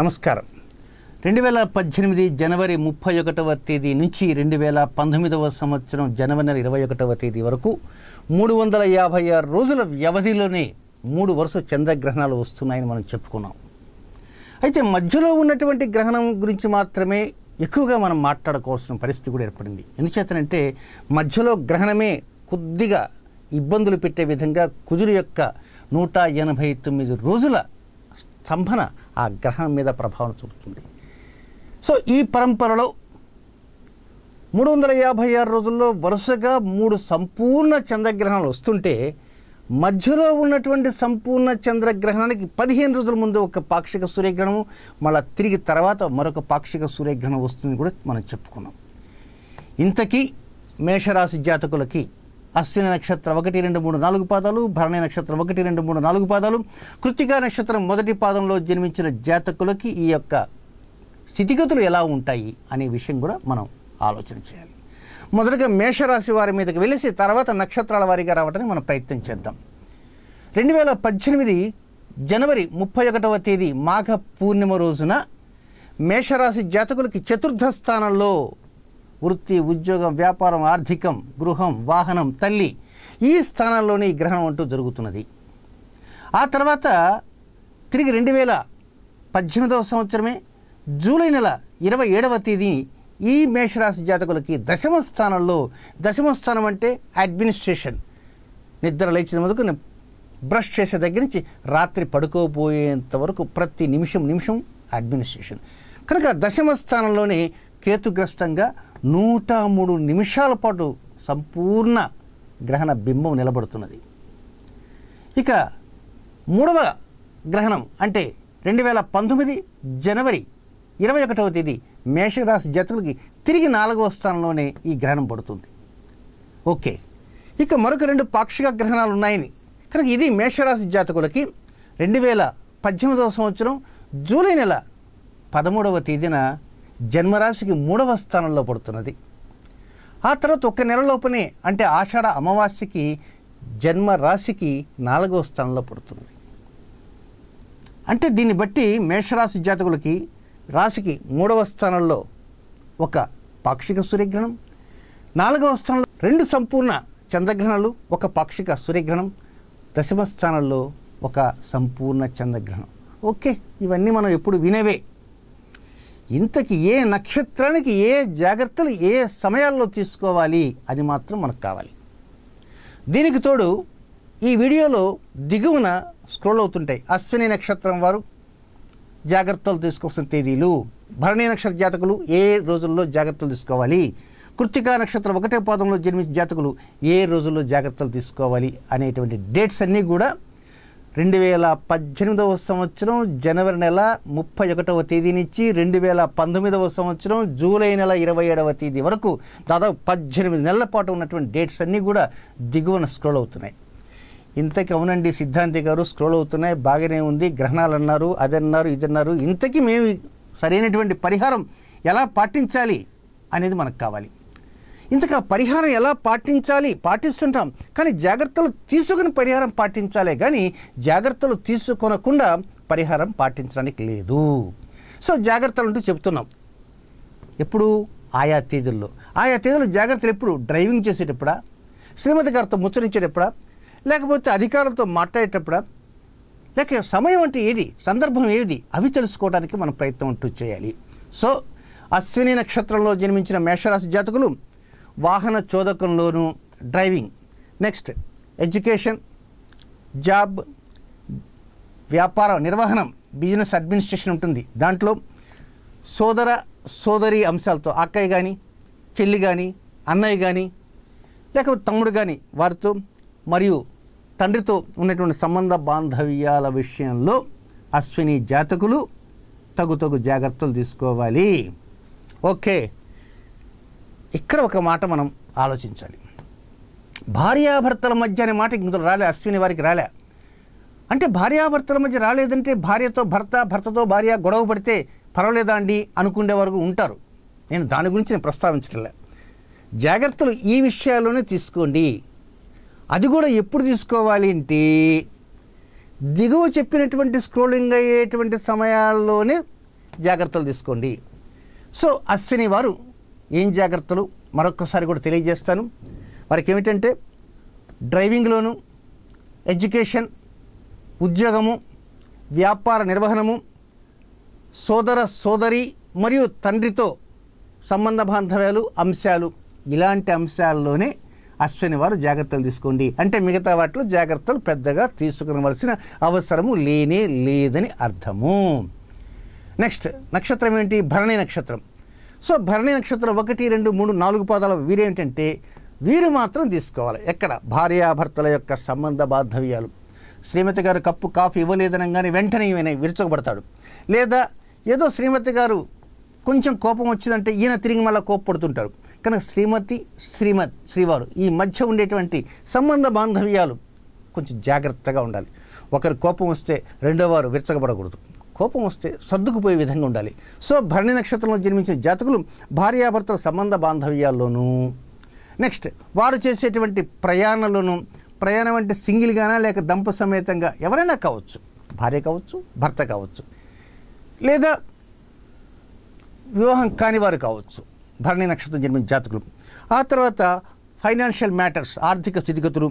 నమస్కారం రెండు వేల పద్దెనిమిది జనవరి ముప్పై ఒకటవ తేదీ నుంచి రెండు వేల పంతొమ్మిదవ సంవత్సరం జనవరి నెల ఇరవై ఒకటవ తేదీ వరకు మూడు వందల యాభై ఆరు రోజుల వ్యవధిలోనే మూడు వరుస చంద్రగ్రహణాలు వస్తున్నాయని మనం చెప్పుకున్నాం అయితే మధ్యలో ఉన్నటువంటి గ్రహణం గురించి మాత్రమే ఎక్కువగా మనం మాట్లాడుకోవాల్సిన పరిస్థితి కూడా ఏర్పడింది ఎందుచేతనంటే మధ్యలో గ్రహణమే కొద్దిగా ఇబ్బందులు పెట్టే విధంగా కుజుడు యొక్క నూట ఎనభై తొమ్మిది రోజుల స్తంభన ఆ గ్రహణం మీద ప్రభావం చూపుతుంది సో ఈ పరంపరలో మూడు వందల యాభై ఆరు రోజుల్లో వరుసగా మూడు సంపూర్ణ చంద్రగ్రహణాలు వస్తుంటే మధ్యలో ఉన్నటువంటి సంపూర్ణ చంద్రగ్రహణానికి పదిహేను రోజుల ముందు ఒక పాక్షిక సూర్యగ్రహణము మళ్ళీ తిరిగి తర్వాత మరొక పాక్షిక సూర్యగ్రహణం వస్తుంది కూడా మనం చెప్పుకున్నాం ఇంతకీ మేషరాశి జాతకులకి అశ్విని నక్షత్రం ఒకటి రెండు మూడు నాలుగు పాదాలు భరణి నక్షత్రం ఒకటి రెండు మూడు నాలుగు పాదాలు కృత్తికా నక్షత్రం మొదటి పాదంలో జన్మించిన జాతకులకి ఈ యొక్క స్థితిగతులు ఎలా ఉంటాయి అనే విషయం కూడా మనం ఆలోచన చేయాలి మొదటగా మేషరాశి వారి మీదకి వెళ్ళేసి తర్వాత నక్షత్రాల వారిగా రావడానికి మనం ప్రయత్నం చేద్దాం రెండు వేల పద్దెనిమిది జనవరి ముప్పై ఒకటవ తేదీ మాఘ పూర్ణిమ రోజున మేషరాశి జాతకులకి చతుర్థ స్థానంలో వృత్తి ఉద్యోగం వ్యాపారం ఆర్థికం గృహం వాహనం తల్లి ఈ స్థానాల్లోనే ఈ గ్రహణం అంటూ జరుగుతున్నది ఆ తర్వాత తిరిగి రెండు వేల పద్దెనిమిదవ సంవత్సరమే జూలై నెల ఇరవై ఏడవ తేదీ ఈ మేషరాశి జాతకులకి దశమ స్థానంలో దశమ స్థానం అంటే అడ్మినిస్ట్రేషన్ నిద్ర లేచిన ముందుకు బ్రష్ చేసే దగ్గర నుంచి రాత్రి పడుకోపోయేంత వరకు ప్రతి నిమిషం నిమిషం అడ్మినిస్ట్రేషన్ కనుక దశమ స్థానంలోనే కేతుగ్రస్తంగా నూట మూడు నిమిషాల పాటు సంపూర్ణ గ్రహణ బింబం నిలబడుతున్నది ఇక మూడవ గ్రహణం అంటే రెండు వేల పంతొమ్మిది జనవరి ఇరవై ఒకటవ తేదీ మేషరాశి జాతకులకి తిరిగి నాలుగవ స్థానంలోనే ఈ గ్రహణం పడుతుంది ఓకే ఇక మరొక రెండు పాక్షిక గ్రహణాలు ఉన్నాయని కనుక ఇది మేషరాశి జాతకులకి రెండు వేల పద్దెనిమిదవ సంవత్సరం జూలై నెల పదమూడవ తేదీన జన్మరాశికి మూడవ స్థానంలో పడుతున్నది ఆ తర్వాత ఒక్క నెలలోపనే అంటే ఆషాఢ అమావాస్యకి జన్మరాశికి నాలుగవ స్థానంలో పడుతున్నది అంటే దీన్ని బట్టి మేషరాశి జాతకులకి రాశికి మూడవ స్థానంలో ఒక పాక్షిక సూర్యగ్రహణం నాలుగవ స్థానంలో రెండు సంపూర్ణ చంద్రగ్రహణాలు ఒక పాక్షిక సూర్యగ్రహణం దశమ స్థానంలో ఒక సంపూర్ణ చంద్రగ్రహణం ఓకే ఇవన్నీ మనం ఎప్పుడు వినేవే ఇంతకి ఏ నక్షత్రానికి ఏ జాగ్రత్తలు ఏ సమయాల్లో తీసుకోవాలి అది మాత్రం మనకు కావాలి దీనికి తోడు ఈ వీడియోలో దిగువన స్క్రోల్ అవుతుంటాయి అశ్విని నక్షత్రం వారు జాగ్రత్తలు తీసుకోవాల్సిన తేదీలు భరణి నక్షత్ర జాతకులు ఏ రోజుల్లో జాగ్రత్తలు తీసుకోవాలి కృతికా నక్షత్రం ఒకటే పాదంలో జన్మించిన జాతకులు ఏ రోజుల్లో జాగ్రత్తలు తీసుకోవాలి అనేటువంటి డేట్స్ అన్నీ కూడా రెండు వేల పద్దెనిమిదవ సంవత్సరం జనవరి నెల ముప్పై ఒకటవ తేదీ నుంచి రెండు వేల పంతొమ్మిదవ సంవత్సరం జూలై నెల ఇరవై ఏడవ తేదీ వరకు దాదాపు పద్దెనిమిది నెలల పాటు ఉన్నటువంటి డేట్స్ అన్నీ కూడా దిగువన స్క్రోల్ అవుతున్నాయి ఇంతకీ అవునండి సిద్ధాంతి గారు స్క్రోల్ అవుతున్నాయి బాగానే ఉంది గ్రహణాలు అన్నారు అదన్నారు ఇదన్నారు ఇంతకీ మేము సరైనటువంటి పరిహారం ఎలా పాటించాలి అనేది మనకు కావాలి ఇంతగా పరిహారం ఎలా పాటించాలి పాటిస్తుంటాం కానీ జాగ్రత్తలు తీసుకుని పరిహారం పాటించాలే కానీ జాగ్రత్తలు తీసుకోనకుండా పరిహారం పాటించడానికి లేదు సో జాగ్రత్తలు అంటూ చెప్తున్నాం ఎప్పుడు ఆయా తేదీల్లో ఆయా తేదీలు జాగ్రత్తలు ఎప్పుడు డ్రైవింగ్ చేసేటప్పుడా శ్రీమతి గారితో ముచ్చరించేటప్పుడా లేకపోతే అధికారులతో మాట్లాడేటప్పుడా లేక సమయం అంటే ఏది సందర్భం ఏది అవి తెలుసుకోవడానికి మనం ప్రయత్నం అంటూ చేయాలి సో అశ్విని నక్షత్రంలో జన్మించిన మేషరాశి జాతకులు వాహన చోదకంలోను డ్రైవింగ్ నెక్స్ట్ ఎడ్యుకేషన్ జాబ్ వ్యాపార నిర్వహణం బిజినెస్ అడ్మినిస్ట్రేషన్ ఉంటుంది దాంట్లో సోదర సోదరి అంశాలతో అక్కయ్య కానీ చెల్లి కానీ అన్నయ్య కానీ లేకపోతే తమ్ముడు కానీ వారితో మరియు తండ్రితో ఉన్నటువంటి సంబంధ బాంధవ్యాల విషయంలో అశ్విని జాతకులు తగు తగు జాగ్రత్తలు తీసుకోవాలి ఓకే ఇక్కడ ఒక మాట మనం ఆలోచించాలి భార్యాభర్తల మధ్య అనే మాట ఇంకొక రాలే అశ్విని వారికి రాలే అంటే భార్యాభర్తల మధ్య రాలేదంటే భార్యతో భర్త భర్తతో భార్య గొడవ పడితే పర్వాలేదా అండి అనుకునే వరకు ఉంటారు నేను దాని గురించి నేను ప్రస్తావించట్లే జాగ్రత్తలు ఈ విషయాల్లోనే తీసుకోండి అది కూడా ఎప్పుడు తీసుకోవాలి అంటే దిగువ చెప్పినటువంటి స్క్రోలింగ్ అయ్యేటువంటి సమయాల్లోనే జాగ్రత్తలు తీసుకోండి సో అశ్విని వారు ఏం జాగ్రత్తలు మరొకసారి కూడా తెలియజేస్తాను వారికి ఏమిటంటే డ్రైవింగ్లోను ఎడ్యుకేషన్ ఉద్యోగము వ్యాపార నిర్వహణము సోదర సోదరి మరియు తండ్రితో సంబంధ బాంధవ్యాలు అంశాలు ఇలాంటి అంశాల్లోనే అశ్విని వారు జాగ్రత్తలు తీసుకోండి అంటే మిగతా వాటిలో జాగ్రత్తలు పెద్దగా తీసుకునవలసిన అవసరము లేనే లేదని అర్థము నెక్స్ట్ నక్షత్రం ఏంటి భరణి నక్షత్రం సో భరణి నక్షత్రం ఒకటి రెండు మూడు నాలుగు పాదాల వీరేంటంటే వీరు మాత్రం తీసుకోవాలి ఎక్కడ భార్యాభర్తల యొక్క సంబంధ బాంధవ్యాలు శ్రీమతి గారు కప్పు కాఫీ ఇవ్వలేదనగానే వెంటనే ఈయన విరుచకబడతాడు లేదా ఏదో శ్రీమతి గారు కొంచెం కోపం వచ్చిందంటే ఈయన తిరిగి మళ్ళీ కోపపడుతుంటారు కనుక శ్రీమతి శ్రీమత్ శ్రీవారు ఈ మధ్య ఉండేటువంటి సంబంధ బాంధవ్యాలు కొంచెం జాగ్రత్తగా ఉండాలి ఒకరి కోపం వస్తే రెండో వారు విరచకబడకూడదు కోపం వస్తే సర్దుకుపోయే విధంగా ఉండాలి సో భరణి నక్షత్రంలో జన్మించిన జాతకులు భార్యాభర్తల సంబంధ బాంధవ్యాల్లోనూ నెక్స్ట్ వారు చేసేటువంటి ప్రయాణంలోనూ ప్రయాణం అంటే సింగిల్గానా లేక దంప సమేతంగా ఎవరైనా కావచ్చు భార్య కావచ్చు భర్త కావచ్చు లేదా వివాహం కాని వారు కావచ్చు భరణి నక్షత్రం జన్మించిన జాతకులు ఆ తర్వాత ఫైనాన్షియల్ మ్యాటర్స్ ఆర్థిక స్థితిగతులు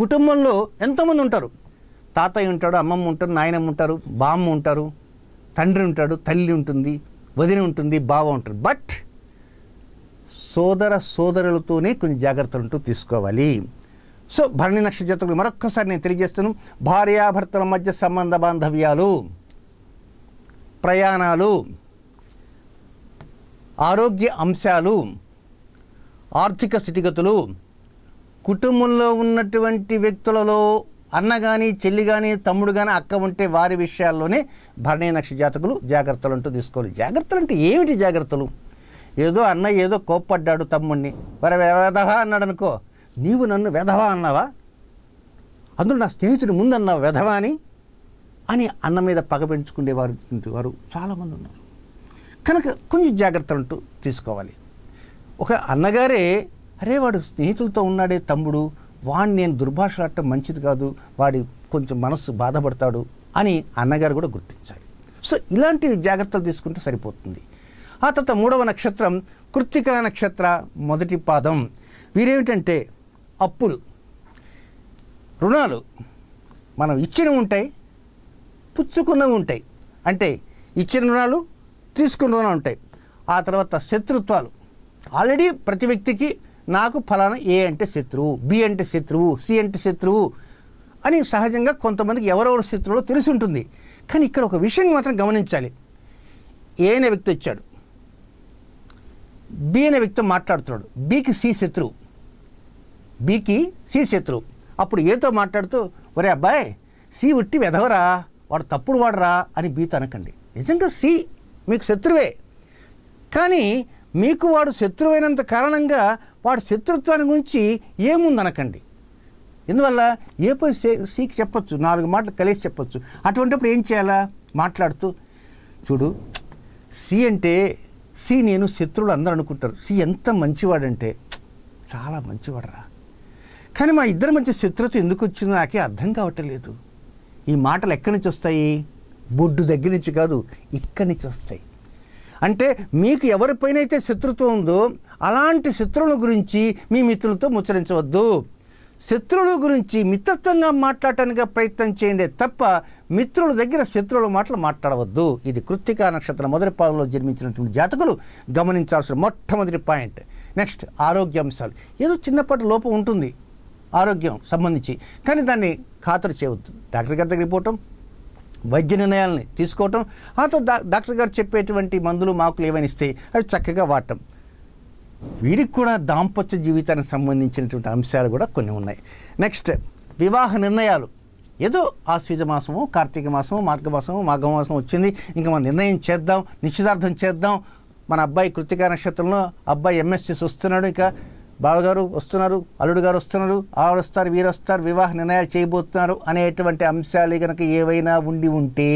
కుటుంబంలో ఎంతోమంది ఉంటారు తాతయ్య ఉంటాడు అమ్మమ్మ ఉంటారు నాయనమ్మ ఉంటారు బామ్మ ఉంటారు తండ్రి ఉంటాడు తల్లి ఉంటుంది వదిన ఉంటుంది బావ ఉంటుంది బట్ సోదర సోదరులతోనే కొన్ని జాగ్రత్తలు ఉంటూ తీసుకోవాలి సో భరణి నక్షత్రాలు మరొక్కసారి నేను తెలియజేస్తాను భార్యాభర్తల మధ్య సంబంధ బాంధవ్యాలు ప్రయాణాలు ఆరోగ్య అంశాలు ఆర్థిక స్థితిగతులు కుటుంబంలో ఉన్నటువంటి వ్యక్తులలో అన్న కానీ చెల్లి కానీ తమ్ముడు కానీ అక్క ఉంటే వారి విషయాల్లోనే భరణీయ నక్ష జాతకులు జాగ్రత్తలు అంటూ తీసుకోవాలి జాగ్రత్తలు అంటే ఏమిటి జాగ్రత్తలు ఏదో అన్న ఏదో కోప్పడ్డాడు తమ్ముడిని మరి వెధవా అన్నాడు అనుకో నీవు నన్ను వెధవా అన్నావా అందులో నా స్నేహితుడి ముందు అన్నావు వెధవా అని అని అన్న మీద పగ పెంచుకునేవారు వారు చాలామంది ఉన్నారు కనుక కొంచెం జాగ్రత్తలు అంటూ తీసుకోవాలి ఒక అన్నగారే అరే వాడు స్నేహితులతో ఉన్నాడే తమ్ముడు వాడిని నేను దుర్భాషలాడటం మంచిది కాదు వాడి కొంచెం మనస్సు బాధపడతాడు అని అన్నగారు కూడా గుర్తించాలి సో ఇలాంటి జాగ్రత్తలు తీసుకుంటే సరిపోతుంది ఆ తర్వాత మూడవ నక్షత్రం కృత్తిక నక్షత్ర మొదటి పాదం వీరేమిటంటే అప్పులు రుణాలు మనం ఇచ్చినవి ఉంటాయి పుచ్చుకున్నవి ఉంటాయి అంటే ఇచ్చిన రుణాలు తీసుకున్న రుణాలు ఉంటాయి ఆ తర్వాత శత్రుత్వాలు ఆల్రెడీ ప్రతి వ్యక్తికి నాకు ఫలానా ఏ అంటే శత్రువు బి అంటే శత్రువు సి అంటే శత్రువు అని సహజంగా కొంతమందికి ఎవరెవరు శత్రువులో తెలిసి ఉంటుంది కానీ ఇక్కడ ఒక విషయం మాత్రం గమనించాలి ఏ అనే వ్యక్తి వచ్చాడు బి అనే వ్యక్తి మాట్లాడుతున్నాడు బీకి సి శత్రువు బీకి సి శత్రువు అప్పుడు ఏతో మాట్లాడుతూ ఒరే అబ్బాయి సి ఉట్టి వెధవరా వాడు తప్పుడు వాడరా అని బీతో అనకండి నిజంగా సి మీకు శత్రువే కానీ మీకు వాడు శత్రువైనంత కారణంగా వాడు శత్రుత్వాన్ని గురించి ఏముందనకండి ఎందువల్ల ఏ పోయి సీకి చెప్పచ్చు నాలుగు మాటలు కలిసి చెప్పచ్చు అటువంటిప్పుడు ఏం చేయాలా మాట్లాడుతూ చూడు సి అంటే సి నేను శత్రువులు అందరూ అనుకుంటారు సి ఎంత మంచివాడంటే చాలా మంచివాడరా కానీ మా ఇద్దరి మధ్య శత్రుత్వం ఎందుకు వచ్చిందో నాకే అర్థం కావట్లేదు ఈ మాటలు ఎక్కడి నుంచి వస్తాయి బొడ్డు దగ్గర నుంచి కాదు ఇక్కడి నుంచి వస్తాయి అంటే మీకు ఎవరిపైనైతే శత్రుత్వం ఉందో అలాంటి శత్రువుల గురించి మీ మిత్రులతో ముచ్చరించవద్దు శత్రువుల గురించి మిత్రత్వంగా మాట్లాడటానికి ప్రయత్నం చేయండి తప్ప మిత్రుల దగ్గర శత్రువుల మాటలు మాట్లాడవద్దు ఇది కృత్తికా నక్షత్రం మొదటి పాదంలో జన్మించినటువంటి జాతకులు గమనించాల్సిన మొట్టమొదటి పాయింట్ నెక్స్ట్ ఆరోగ్య అంశాలు ఏదో చిన్నపాటి లోపం ఉంటుంది ఆరోగ్యం సంబంధించి కానీ దాన్ని ఖాతరు చేయవద్దు డాక్టర్ గారి దగ్గరికి పోవటం వైద్య నిర్ణయాలని తీసుకోవటం ఆ తర్వాత డాక్టర్ గారు చెప్పేటువంటి మందులు మాకులు ఏమైనా ఇస్తే అవి చక్కగా వాడటం వీరికి కూడా దాంపత్య జీవితానికి సంబంధించినటువంటి అంశాలు కూడా కొన్ని ఉన్నాయి నెక్స్ట్ వివాహ నిర్ణయాలు ఏదో ఆశ్వీజ మాసము కార్తీక మాసము మార్గమాసము మాఘమాసం వచ్చింది ఇంకా మనం నిర్ణయం చేద్దాం నిశ్చితార్థం చేద్దాం మన అబ్బాయి కృతిక నక్షత్రంలో అబ్బాయి ఎంఎస్సీస్ వస్తున్నాడు ఇంకా బావగారు వస్తున్నారు అల్లుడు గారు వస్తున్నారు ఆవిడ వస్తారు వీరు వస్తారు వివాహ నిర్ణయాలు చేయబోతున్నారు అనేటువంటి అంశాలు కనుక ఏవైనా ఉండి ఉంటే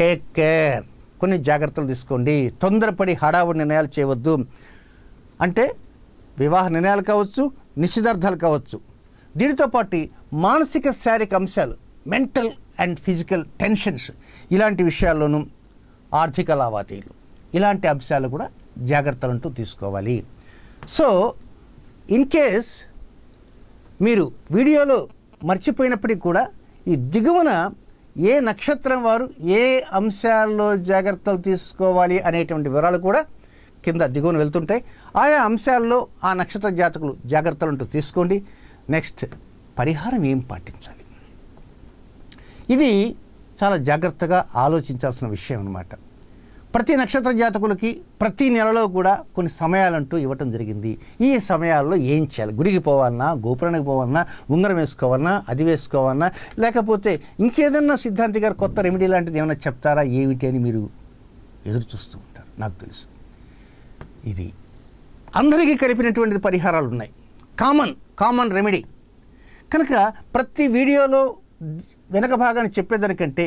టేక్ కేర్ కొన్ని జాగ్రత్తలు తీసుకోండి తొందరపడి హడావుడి నిర్ణయాలు చేయవద్దు అంటే వివాహ నిర్ణయాలు కావచ్చు నిశ్చితార్థాలు కావచ్చు దీనితో పాటు మానసిక శారీరక అంశాలు మెంటల్ అండ్ ఫిజికల్ టెన్షన్స్ ఇలాంటి విషయాల్లోనూ ఆర్థిక లావాదేవీలు ఇలాంటి అంశాలు కూడా జాగ్రత్తలు అంటూ తీసుకోవాలి సో ఇన్ కేస్ మీరు వీడియోలో మర్చిపోయినప్పటికీ కూడా ఈ దిగువన ఏ నక్షత్రం వారు ఏ అంశాల్లో జాగ్రత్తలు తీసుకోవాలి అనేటువంటి వివరాలు కూడా కింద దిగువన వెళ్తుంటాయి ఆయా అంశాల్లో ఆ నక్షత్ర జాతకులు జాగ్రత్తలు అంటూ తీసుకోండి నెక్స్ట్ పరిహారం ఏం పాటించాలి ఇది చాలా జాగ్రత్తగా ఆలోచించాల్సిన విషయం అన్నమాట ప్రతి నక్షత్ర జాతకులకి ప్రతి నెలలో కూడా కొన్ని సమయాలంటూ ఇవ్వటం జరిగింది ఈ సమయాల్లో ఏం చేయాలి గుడికి పోవాలన్నా గోపురానికి పోవాలన్నా ఉంగరం వేసుకోవాలన్నా అది వేసుకోవాలన్నా లేకపోతే ఇంకేదన్నా సిద్ధాంతి గారు కొత్త రెమెడీ లాంటిది ఏమైనా చెప్తారా ఏమిటి అని మీరు ఎదురు చూస్తూ ఉంటారు నాకు తెలుసు ఇది అందరికీ కలిపినటువంటి పరిహారాలు ఉన్నాయి కామన్ కామన్ రెమెడీ కనుక ప్రతి వీడియోలో వెనక భాగాన్ని చెప్పేదానికంటే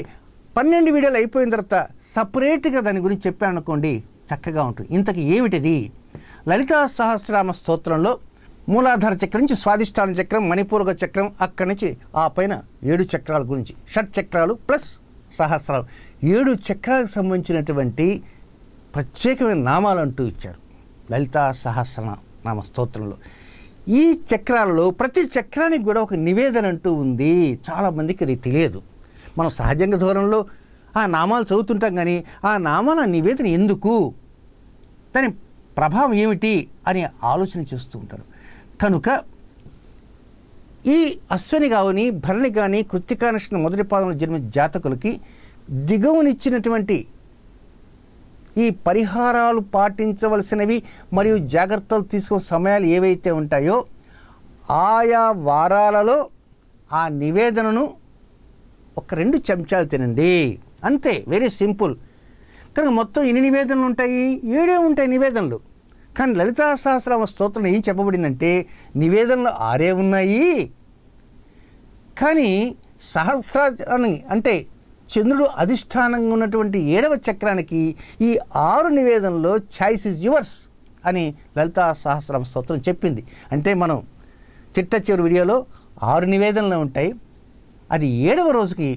పన్నెండు వీడియోలు అయిపోయిన తర్వాత సపరేట్గా దాని గురించి చెప్పాననుకోండి చక్కగా ఉంటుంది ఇంతకు ఏమిటిది లలితా సహస్రామ స్తోత్రంలో మూలాధార చక్రం నుంచి స్వాధిష్టాన చక్రం మణిపూర్గ చక్రం అక్కడి నుంచి ఆ పైన ఏడు చక్రాల గురించి షట్ చక్రాలు ప్లస్ సహస్రాలు ఏడు చక్రాలకు సంబంధించినటువంటి ప్రత్యేకమైన నామాలు అంటూ ఇచ్చారు లలితా సహస్రనామ స్తోత్రంలో ఈ చక్రాలలో ప్రతి చక్రానికి కూడా ఒక నివేదన అంటూ ఉంది చాలామందికి అది తెలియదు మనం సహజంగా ధోరణిలో ఆ నామాలు చదువుతుంటాం కానీ ఆ నామాల నివేదన ఎందుకు దాని ప్రభావం ఏమిటి అని ఆలోచన చేస్తూ ఉంటారు కనుక ఈ అశ్వని కావని భరణి కానీ కృత్తికానుష్ణ మొదటి పాదంలో జన్మించిన జాతకులకి దిగువనిచ్చినటువంటి ఈ పరిహారాలు పాటించవలసినవి మరియు జాగ్రత్తలు తీసుకునే సమయాలు ఏవైతే ఉంటాయో ఆయా వారాలలో ఆ నివేదనను ఒక రెండు చెంచాలు తినండి అంతే వెరీ సింపుల్ కనుక మొత్తం ఎన్ని నివేదనలు ఉంటాయి ఏడే ఉంటాయి నివేదనలు కానీ లలితా సహస్రామ స్తోత్రం ఏం చెప్పబడిందంటే నివేదనలు ఆరే ఉన్నాయి కానీ సహస్రాన్ని అంటే చంద్రుడు అధిష్టానంగా ఉన్నటువంటి ఏడవ చక్రానికి ఈ ఆరు నివేదనలో ఛాయిస్ ఇస్ యువర్స్ అని లలితా సహస్రం స్తోత్రం చెప్పింది అంటే మనం చిట్ట చివరి వీడియోలో ఆరు నివేదనలు ఉంటాయి అది ఏడవ రోజుకి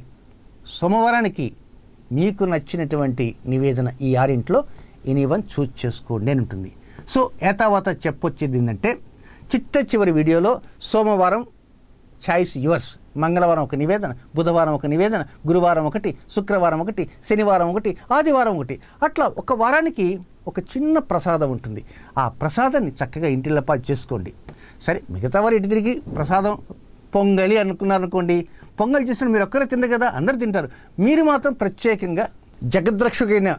సోమవారానికి మీకు నచ్చినటువంటి నివేదన ఈ ఆరింట్లో ఎనీ వన్ చూజ్ చేసుకోండి అని ఉంటుంది సో ఏతావాత చెప్పొచ్చేది ఏంటంటే చిట్ట చివరి వీడియోలో సోమవారం చాయిస్ యువర్స్ మంగళవారం ఒక నివేదన బుధవారం ఒక నివేదన గురువారం ఒకటి శుక్రవారం ఒకటి శనివారం ఒకటి ఆదివారం ఒకటి అట్లా ఒక వారానికి ఒక చిన్న ప్రసాదం ఉంటుంది ఆ ప్రసాదాన్ని చక్కగా పాటు చేసుకోండి సరే మిగతా వారు ఇటు తిరిగి ప్రసాదం పొంగలి అనుకున్నారనుకోండి పొంగల్ చేసిన మీరు ఒక్కరే తినరు కదా అందరు తింటారు మీరు మాత్రం ప్రత్యేకంగా జగద్రక్షుడైన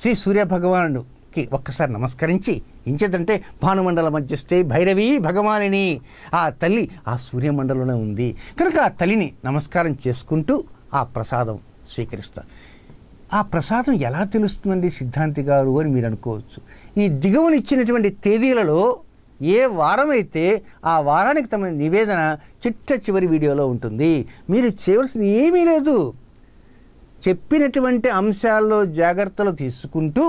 శ్రీ సూర్య భగవానుడికి ఒక్కసారి నమస్కరించి ఇంచేదంటే భానుమండల మధ్యస్థే భైరవి భగవానిని ఆ తల్లి ఆ సూర్యమండలంలోనే ఉంది కనుక ఆ తల్లిని నమస్కారం చేసుకుంటూ ఆ ప్రసాదం స్వీకరిస్తా ఆ ప్రసాదం ఎలా తెలుస్తుందండి సిద్ధాంతి గారు అని మీరు అనుకోవచ్చు ఈ దిగువనిచ్చినటువంటి తేదీలలో ఏ వారం అయితే ఆ వారానికి తమ నివేదన చిట్ట చివరి వీడియోలో ఉంటుంది మీరు చేయవలసింది ఏమీ లేదు చెప్పినటువంటి అంశాల్లో జాగ్రత్తలు తీసుకుంటూ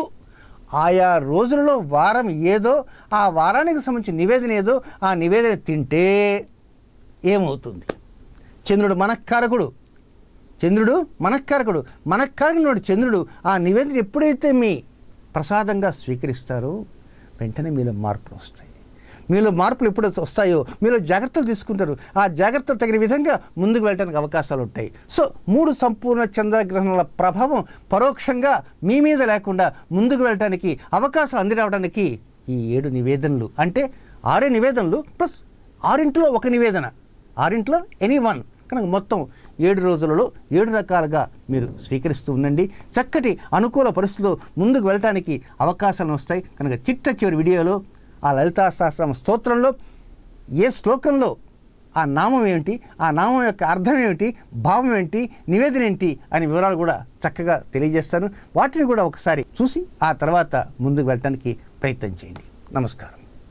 ఆయా రోజులలో వారం ఏదో ఆ వారానికి సంబంధించిన నివేదన ఏదో ఆ నివేదన తింటే ఏమవుతుంది చంద్రుడు మనఃకారకుడు చంద్రుడు మనఃకారకుడు మనఃకారకుడు చంద్రుడు ఆ నివేదన ఎప్పుడైతే మీ ప్రసాదంగా స్వీకరిస్తారో వెంటనే మీలో మార్పులు వస్తాయి మీలో మార్పులు ఎప్పుడు వస్తాయో మీలో జాగ్రత్తలు తీసుకుంటారు ఆ జాగ్రత్తలు తగిన విధంగా ముందుకు వెళ్ళడానికి అవకాశాలు ఉంటాయి సో మూడు సంపూర్ణ చంద్రగ్రహణాల ప్రభావం పరోక్షంగా మీ మీద లేకుండా ముందుకు వెళ్ళడానికి అవకాశాలు అందిరావడానికి ఈ ఏడు నివేదనలు అంటే ఆరే నివేదనలు ప్లస్ ఆరింట్లో ఒక నివేదన ఆరింట్లో ఎనీ వన్ కనుక మొత్తం ఏడు రోజులలో ఏడు రకాలుగా మీరు స్వీకరిస్తూ ఉండండి చక్కటి అనుకూల పరిస్థితులు ముందుకు వెళ్ళటానికి అవకాశాలు వస్తాయి కనుక చిట్ట చివరి వీడియోలో ఆ లలితా సహస్రం స్తోత్రంలో ఏ శ్లోకంలో ఆ నామం ఏమిటి ఆ నామం యొక్క అర్థం ఏమిటి భావం ఏంటి నివేదన ఏంటి అనే వివరాలు కూడా చక్కగా తెలియజేస్తాను వాటిని కూడా ఒకసారి చూసి ఆ తర్వాత ముందుకు వెళ్ళడానికి ప్రయత్నం చేయండి నమస్కారం